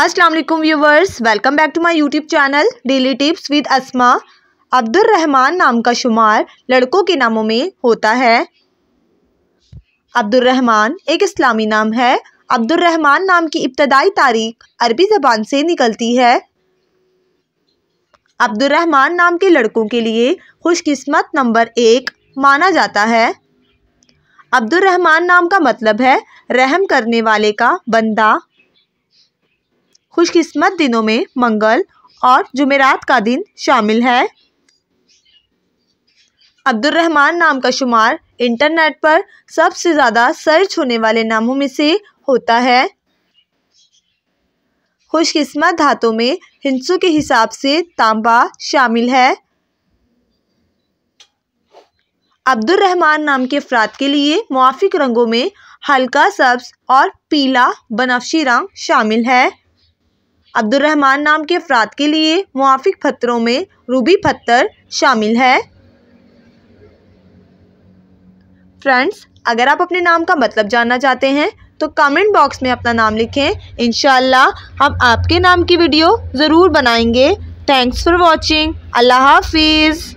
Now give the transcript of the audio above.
अस्सलाम वालेकुम viewers welcome back to my YouTube channel daily tips with Asma Abdul Rahman नाम का शुमार लड़कों के नामों में होता है अब्दुल रहमान एक इस्लामी नाम है अब्दुल रहमान नाम की इब्तदाई तारीख अरबी ज़बान से निकलती है अब्दुल रहमान नाम के लड़कों के लिए खुशकिस्मत नंबर एक माना जाता है अब्दुल रहमान नाम का मतलब है रहम करने वाले का बंदा खुशकिस्मत दिनों में मंगल और जुमेरात का दिन शामिल है अब्दुलरहमान नाम का शुमार इंटरनेट पर सबसे ज़्यादा सर्च होने वाले नामों में से होता है खुशकिस्मत धातों में हिंसों के हिसाब से तांबा शामिल है अब्दुलरहमान नाम के अफराद के लिए मुआफिक रंगों में हल्का सब्ज और पीला बनफशी रंग शामिल है अब्दुलरहमान नाम के अफराद के लिए मुआफिक पत्थरों में रूबी पत्थर शामिल है फ्रेंड्स अगर आप अपने नाम का मतलब जानना चाहते हैं तो कमेंट बॉक्स में अपना नाम लिखें इन हम आपके नाम की वीडियो ज़रूर बनाएंगे थैंक्स फॉर वॉचिंग अल्लाह हाफिज़